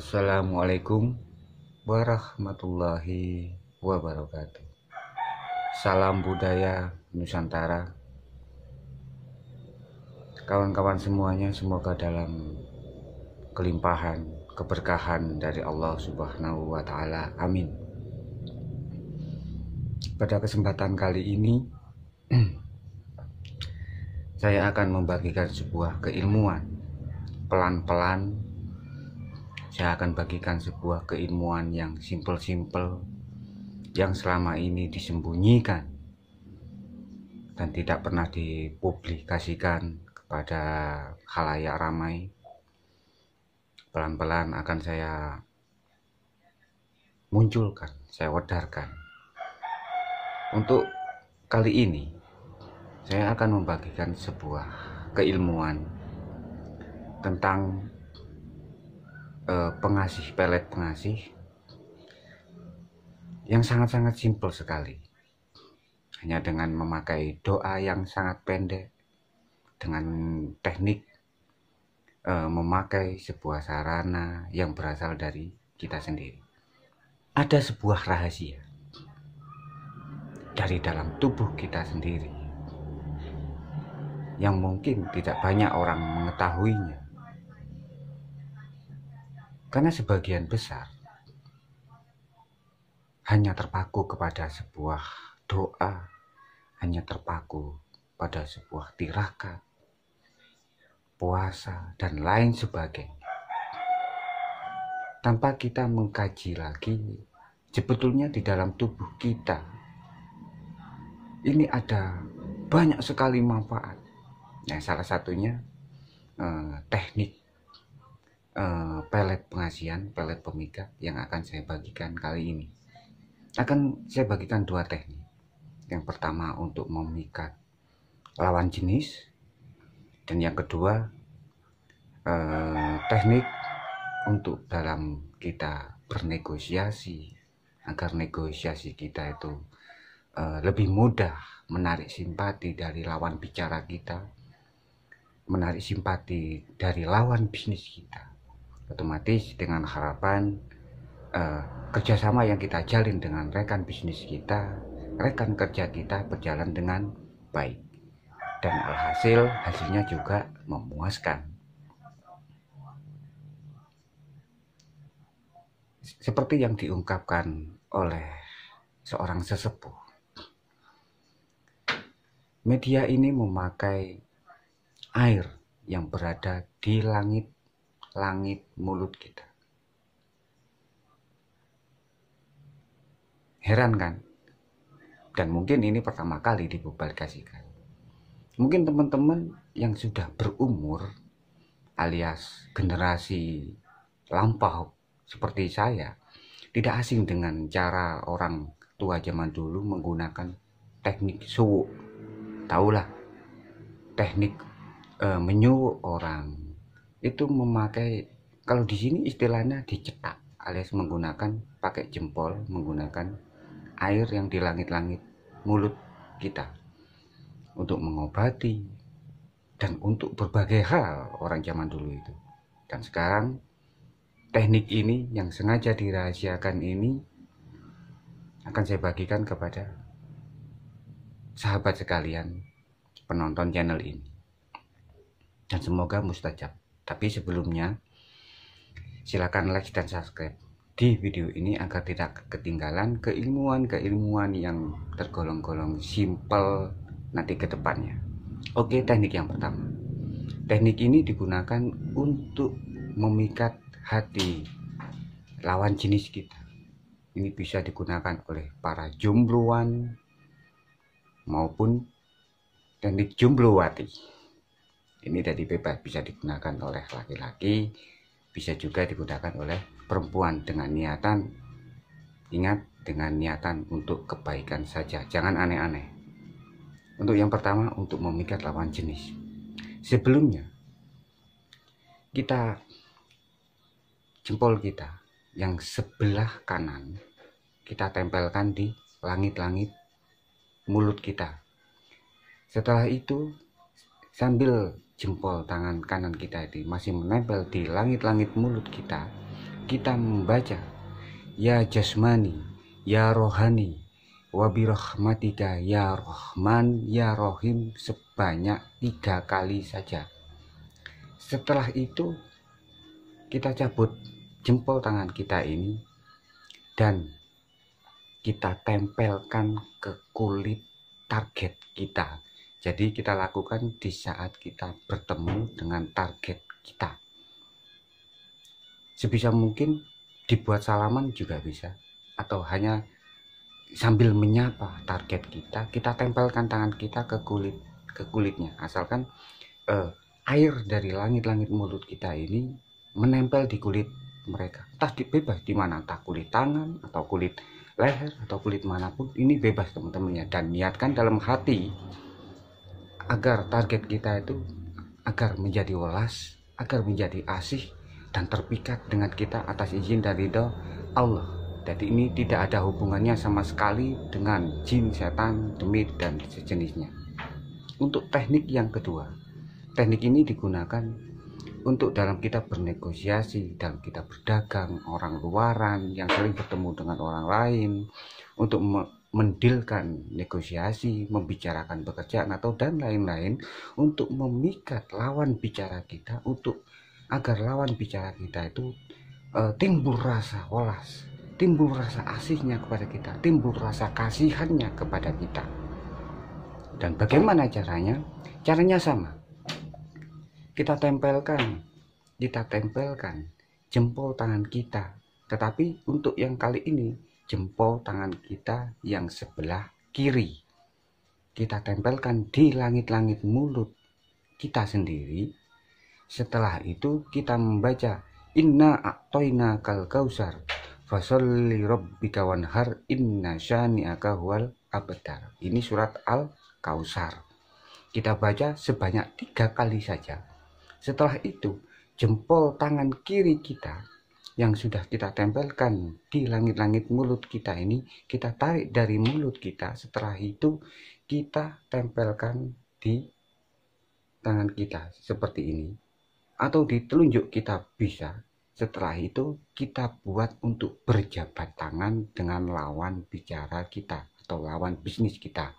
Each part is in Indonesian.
Assalamualaikum warahmatullahi wabarakatuh. Salam budaya Nusantara. Kawan-kawan semuanya semoga dalam kelimpahan, keberkahan dari Allah Subhanahu wa taala. Amin. Pada kesempatan kali ini saya akan membagikan sebuah keilmuan pelan-pelan saya akan bagikan sebuah keilmuan yang simpel-simpel yang selama ini disembunyikan dan tidak pernah dipublikasikan kepada khalayak ramai. Pelan-pelan akan saya munculkan, saya wedarkan. Untuk kali ini saya akan membagikan sebuah keilmuan tentang Eh, pengasih pelet pengasih yang sangat-sangat simpel sekali hanya dengan memakai doa yang sangat pendek dengan teknik eh, memakai sebuah sarana yang berasal dari kita sendiri ada sebuah rahasia dari dalam tubuh kita sendiri yang mungkin tidak banyak orang mengetahuinya karena sebagian besar hanya terpaku kepada sebuah doa, hanya terpaku pada sebuah tirakat, puasa, dan lain sebagainya. Tanpa kita mengkaji lagi, sebetulnya di dalam tubuh kita ini ada banyak sekali manfaat. Nah, salah satunya eh, teknik Eh, pelet pengasihan, pelet pemikat yang akan saya bagikan kali ini. Akan saya bagikan dua teknik. Yang pertama untuk memikat lawan jenis dan yang kedua eh, teknik untuk dalam kita bernegosiasi agar negosiasi kita itu eh, lebih mudah menarik simpati dari lawan bicara kita menarik simpati dari lawan bisnis kita otomatis dengan harapan uh, kerjasama yang kita jalin dengan rekan bisnis kita rekan kerja kita berjalan dengan baik dan alhasil hasilnya juga memuaskan seperti yang diungkapkan oleh seorang sesepuh media ini memakai air yang berada di langit langit mulut kita. Heran kan? Dan mungkin ini pertama kali dipublikasikan. Mungkin teman-teman yang sudah berumur alias generasi lampau seperti saya tidak asing dengan cara orang tua zaman dulu menggunakan teknik suwuk Tahulah teknik e, menyuwuk orang itu memakai kalau di sini istilahnya dicetak alias menggunakan pakai jempol menggunakan air yang di langit-langit mulut kita untuk mengobati dan untuk berbagai hal orang zaman dulu itu dan sekarang teknik ini yang sengaja dirahasiakan ini akan saya bagikan kepada sahabat sekalian penonton channel ini dan semoga mustajab tapi sebelumnya, silakan like dan subscribe di video ini agar tidak ketinggalan keilmuan-keilmuan yang tergolong-golong simple nanti ke depannya. Oke, teknik yang pertama. Teknik ini digunakan untuk memikat hati lawan jenis kita. Ini bisa digunakan oleh para jombloan maupun teknik jomblowati ini tadi bebas bisa digunakan oleh laki-laki bisa juga digunakan oleh perempuan dengan niatan ingat dengan niatan untuk kebaikan saja jangan aneh-aneh untuk yang pertama untuk memikat lawan jenis sebelumnya kita jempol kita yang sebelah kanan kita tempelkan di langit-langit mulut kita setelah itu sambil jempol tangan kanan kita itu masih menempel di langit-langit mulut kita kita membaca ya jasmani ya rohani wabirahmatika ya rohman ya rohim sebanyak tiga kali saja setelah itu kita cabut jempol tangan kita ini dan kita tempelkan ke kulit target kita jadi kita lakukan di saat kita bertemu dengan target kita. Sebisa mungkin dibuat salaman juga bisa atau hanya sambil menyapa target kita, kita tempelkan tangan kita ke kulit ke kulitnya asalkan eh, air dari langit-langit mulut kita ini menempel di kulit mereka. Entah di, bebas di mana, entah kulit tangan atau kulit leher atau kulit manapun, ini bebas teman-teman ya. Dan niatkan dalam hati agar target kita itu agar menjadi welas, agar menjadi asih dan terpikat dengan kita atas izin dari ridho Allah. Jadi ini tidak ada hubungannya sama sekali dengan jin, setan, demit dan sejenisnya. Untuk teknik yang kedua, teknik ini digunakan untuk dalam kita bernegosiasi, dalam kita berdagang, orang luaran yang sering bertemu dengan orang lain, untuk mendilkan negosiasi, membicarakan pekerjaan atau dan lain-lain untuk memikat lawan bicara kita untuk agar lawan bicara kita itu e, timbul rasa welas, timbul rasa asihnya kepada kita, timbul rasa kasihannya kepada kita. Dan bagaimana caranya? Caranya sama. Kita tempelkan, kita tempelkan jempol tangan kita. Tetapi untuk yang kali ini jempol tangan kita yang sebelah kiri. Kita tempelkan di langit-langit mulut kita sendiri. Setelah itu kita membaca Inna a'toina kal kausar Fasolli rabbika wanhar inna syani'aka huwal abedar. Ini surat Al-Kausar Kita baca sebanyak tiga kali saja Setelah itu jempol tangan kiri kita yang sudah kita tempelkan di langit-langit mulut kita ini kita tarik dari mulut kita setelah itu kita tempelkan di tangan kita seperti ini atau di telunjuk kita bisa setelah itu kita buat untuk berjabat tangan dengan lawan bicara kita atau lawan bisnis kita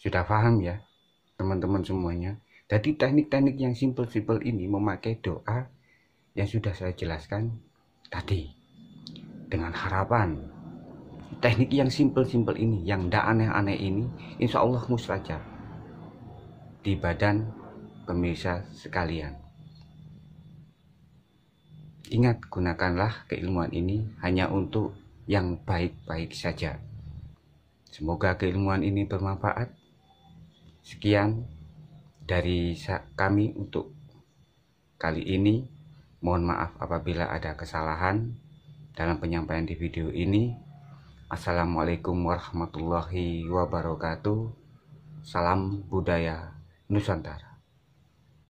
sudah paham ya teman-teman semuanya jadi teknik-teknik yang simple-simple ini memakai doa yang sudah saya jelaskan tadi dengan harapan teknik yang simple-simple ini yang tidak aneh-aneh ini insya Allah mustajab di badan pemirsa sekalian ingat gunakanlah keilmuan ini hanya untuk yang baik-baik saja semoga keilmuan ini bermanfaat sekian dari kami untuk kali ini Mohon maaf apabila ada kesalahan dalam penyampaian di video ini. Assalamualaikum warahmatullahi wabarakatuh. Salam budaya Nusantara.